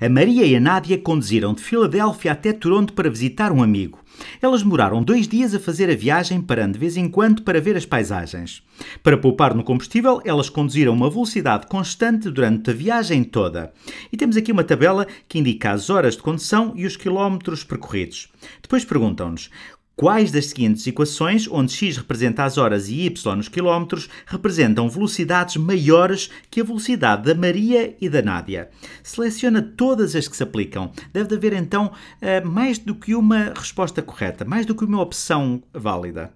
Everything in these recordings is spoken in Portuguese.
A Maria e a Nádia conduziram de Filadélfia até Toronto para visitar um amigo. Elas moraram dois dias a fazer a viagem, parando de vez em quando para ver as paisagens. Para poupar no combustível, elas conduziram uma velocidade constante durante a viagem toda. E temos aqui uma tabela que indica as horas de condução e os quilómetros percorridos. Depois perguntam-nos quais das seguintes equações, onde x representa as horas e y os quilómetros, representam velocidades maiores que a velocidade da Maria e da Nádia. Seleciona todas as que se aplicam. Deve haver então eh, mais do que uma resposta correta, mais do que uma opção válida.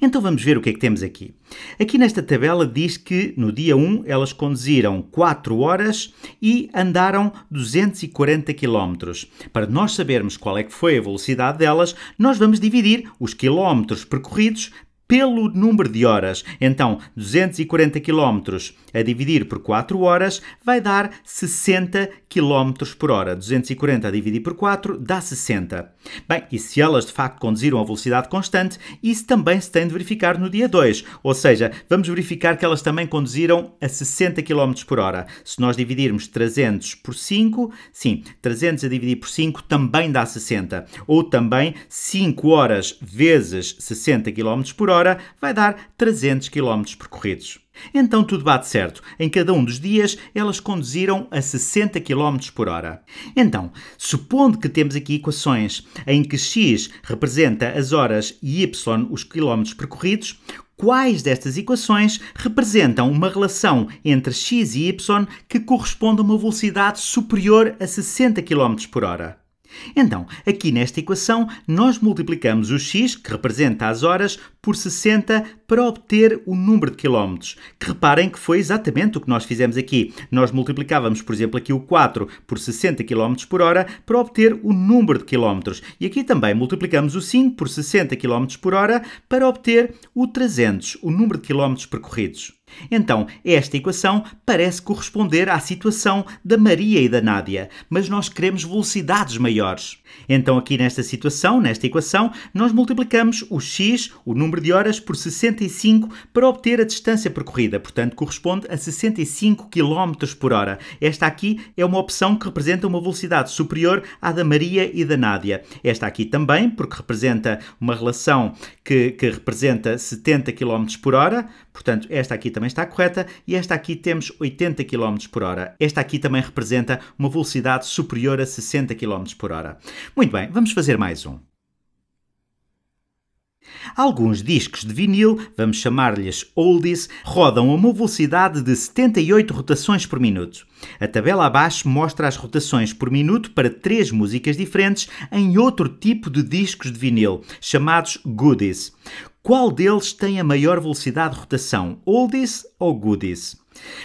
Então vamos ver o que é que temos aqui. Aqui nesta tabela diz que no dia 1 elas conduziram 4 horas e andaram 240 km. Para nós sabermos qual é que foi a velocidade delas, nós vamos dividir os quilómetros percorridos pelo número de horas. Então, 240 km a dividir por 4 horas vai dar 60 km por hora. 240 a dividir por 4 dá 60. Bem, e se elas de facto conduziram a velocidade constante, isso também se tem de verificar no dia 2. Ou seja, vamos verificar que elas também conduziram a 60 km por hora. Se nós dividirmos 300 por 5, sim, 300 a dividir por 5 também dá 60. Ou também 5 horas vezes 60 km por hora hora vai dar 300 km percorridos. Então tudo bate certo. Em cada um dos dias, elas conduziram a 60 km por hora. Então, supondo que temos aqui equações em que x representa as horas e y os quilómetros percorridos, quais destas equações representam uma relação entre x e y que corresponde a uma velocidade superior a 60 km por hora? Então, aqui nesta equação, nós multiplicamos o x, que representa as horas, por 60 para obter o número de quilómetros. Que reparem que foi exatamente o que nós fizemos aqui. Nós multiplicávamos, por exemplo, aqui o 4 por 60 km por hora para obter o número de quilómetros. E aqui também multiplicamos o 5 por 60 km por hora para obter o 300, o número de quilómetros percorridos. Então, esta equação parece corresponder à situação da Maria e da Nádia, mas nós queremos velocidades maiores. Então, aqui nesta situação, nesta equação, nós multiplicamos o x, o número de horas, por 65 para obter a distância percorrida, portanto, corresponde a 65 km por hora. Esta aqui é uma opção que representa uma velocidade superior à da Maria e da Nádia. Esta aqui também, porque representa uma relação que, que representa 70 km por hora, Portanto, esta aqui também está correta e esta aqui temos 80 km por hora. Esta aqui também representa uma velocidade superior a 60 km por hora. Muito bem, vamos fazer mais um. Alguns discos de vinil, vamos chamar-lhes oldies, rodam a uma velocidade de 78 rotações por minuto. A tabela abaixo mostra as rotações por minuto para três músicas diferentes em outro tipo de discos de vinil, chamados goodies. Qual deles tem a maior velocidade de rotação, oldies ou goodies?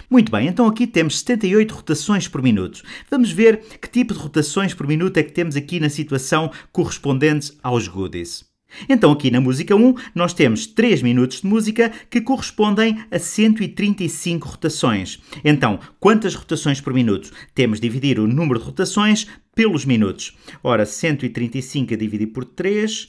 Muito bem, então aqui temos 78 rotações por minuto. Vamos ver que tipo de rotações por minuto é que temos aqui na situação correspondentes aos goodies. Então aqui na música 1 nós temos 3 minutos de música que correspondem a 135 rotações. Então, quantas rotações por minuto? Temos de dividir o número de rotações pelos minutos. Ora, 135 a dividir por 3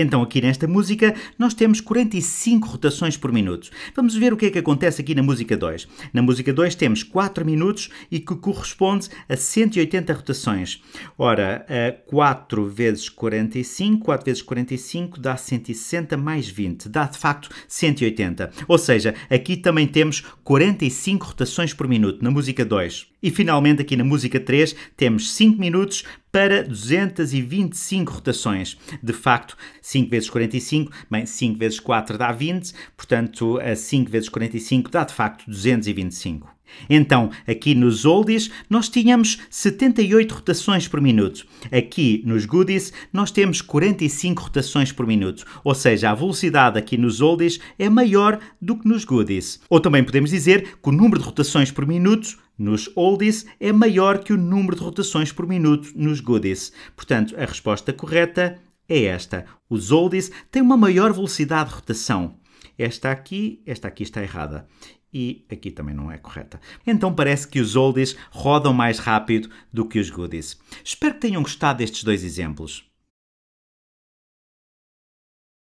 Então, aqui nesta música, nós temos 45 rotações por minuto. Vamos ver o que é que acontece aqui na música 2. Na música 2 temos 4 minutos e que corresponde a 180 rotações. Ora, 4 vezes 45, 4 vezes 45 dá 160 mais 20, dá de facto 180. Ou seja, aqui também temos 45 rotações por minuto na música 2. E finalmente, aqui na música 3, temos 5 minutos para 225 rotações. De facto, 5 vezes 45, bem, 5 vezes 4 dá 20, portanto, 5 vezes 45 dá de facto 225. Então, aqui nos oldies, nós tínhamos 78 rotações por minuto. Aqui nos goodies, nós temos 45 rotações por minuto. Ou seja, a velocidade aqui nos oldies é maior do que nos goodies. Ou também podemos dizer que o número de rotações por minuto nos oldies é maior que o número de rotações por minuto nos goodies. Portanto, a resposta correta é esta. Os oldies têm uma maior velocidade de rotação. Esta aqui, esta aqui está errada. E aqui também não é correta. Então parece que os oldies rodam mais rápido do que os goodies. Espero que tenham gostado destes dois exemplos.